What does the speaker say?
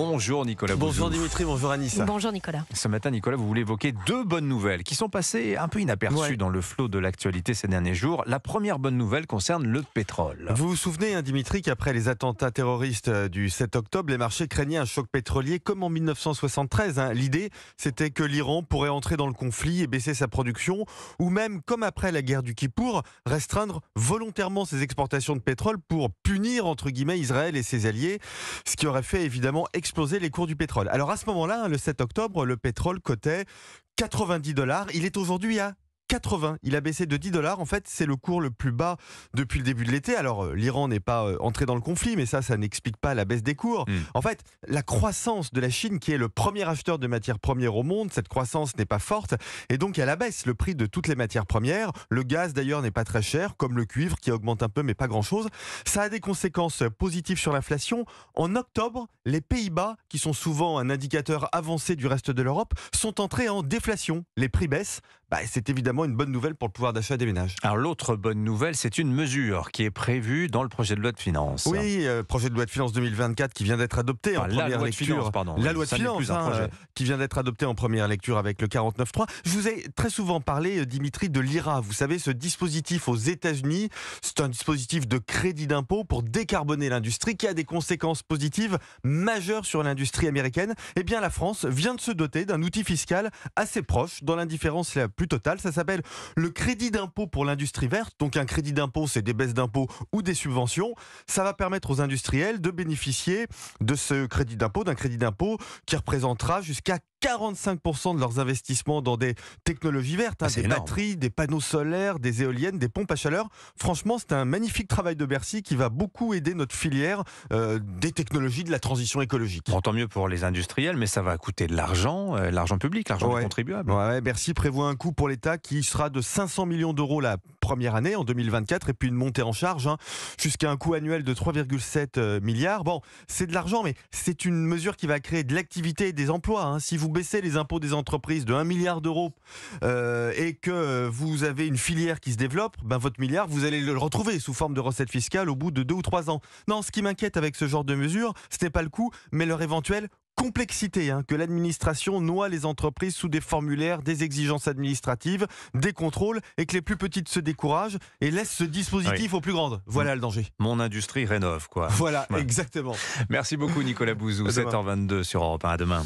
Bonjour Nicolas. Bonjour Dimitri, bonjour Anissa. Bonjour Nicolas. Ce matin, Nicolas, vous voulez évoquer deux bonnes nouvelles qui sont passées un peu inaperçues dans le flot de l'actualité ces derniers jours. La première bonne nouvelle concerne le pétrole. Vous vous souvenez, hein, Dimitri, qu'après les attentats terroristes euh, du 7 octobre, les marchés craignaient un choc pétrolier comme en 1973. Hein. L'idée, c'était que l'Iran pourrait entrer dans le conflit et baisser sa production, ou même, comme après la guerre du Kippour, restreindre volontairement ses exportations de pétrole pour punir, entre guillemets, Israël et ses alliés, ce qui aurait fait évidemment exploser les cours du pétrole. Alors à ce moment-là, hein, le 7 octobre, le pétrole cotait 90 dollars. Il est aujourd'hui à 80. Il a baissé de 10 dollars. En fait, c'est le cours le plus bas depuis le début de l'été. Alors, euh, l'Iran n'est pas euh, entré dans le conflit, mais ça, ça n'explique pas la baisse des cours. Hmm. En fait, la croissance de la Chine, qui est le premier acheteur de matières premières au monde, cette croissance n'est pas forte. Et donc, elle abaisse le prix de toutes les matières premières. Le gaz, d'ailleurs, n'est pas très cher, comme le cuivre, qui augmente un peu, mais pas grand-chose. Ça a des conséquences positives sur l'inflation. En octobre, les Pays-Bas, qui sont souvent un indicateur avancé du reste de l'Europe, sont entrés en déflation. Les prix baissent. Bah, c'est évidemment une bonne nouvelle pour le pouvoir d'achat des ménages. Alors l'autre bonne nouvelle, c'est une mesure qui est prévue dans le projet de loi de finances. Oui, euh, projet de loi de finances 2024 qui vient d'être adopté en première lecture. pardon. La loi de finances hein, euh, qui vient d'être adoptée en première lecture avec le 49.3. Je vous ai très souvent parlé, euh, Dimitri, de l'IRA. Vous savez, ce dispositif aux États-Unis, c'est un dispositif de crédit d'impôt pour décarboner l'industrie qui a des conséquences positives majeures sur l'industrie américaine. Eh bien, la France vient de se doter d'un outil fiscal assez proche dans l'indifférence la plus totale. Ça s'appelle le crédit d'impôt pour l'industrie verte. Donc un crédit d'impôt, c'est des baisses d'impôts ou des subventions. Ça va permettre aux industriels de bénéficier de ce crédit d'impôt, d'un crédit d'impôt qui représentera jusqu'à 45% de leurs investissements dans des technologies vertes, hein, ah, des batteries, des panneaux solaires, des éoliennes, des pompes à chaleur. Franchement, c'est un magnifique travail de Bercy qui va beaucoup aider notre filière euh, des technologies de la transition écologique. tant mieux pour les industriels, mais ça va coûter de l'argent, euh, l'argent public, l'argent contribuable. des Bercy prévoit un coût pour l'État qui sera de 500 millions d'euros la première année en 2024 et puis une montée en charge hein, jusqu'à un coût annuel de 3,7 euh, milliards. Bon, c'est de l'argent, mais c'est une mesure qui va créer de l'activité et des emplois. Hein. Si vous baissez les impôts des entreprises de 1 milliard d'euros euh, et que vous avez une filière qui se développe, ben votre milliard, vous allez le retrouver sous forme de recettes fiscales au bout de deux ou trois ans. Non, ce qui m'inquiète avec ce genre de mesure, ce n'est pas le coût, mais leur éventuel complexité hein, que l'administration noie les entreprises sous des formulaires, des exigences administratives, des contrôles et que les plus petites se découragent et laissent ce dispositif aux plus grandes. Voilà le danger. Mon industrie rénove, quoi. Voilà, exactement. Merci beaucoup, Nicolas Bouzou. 7h22 sur Europe 1. À demain.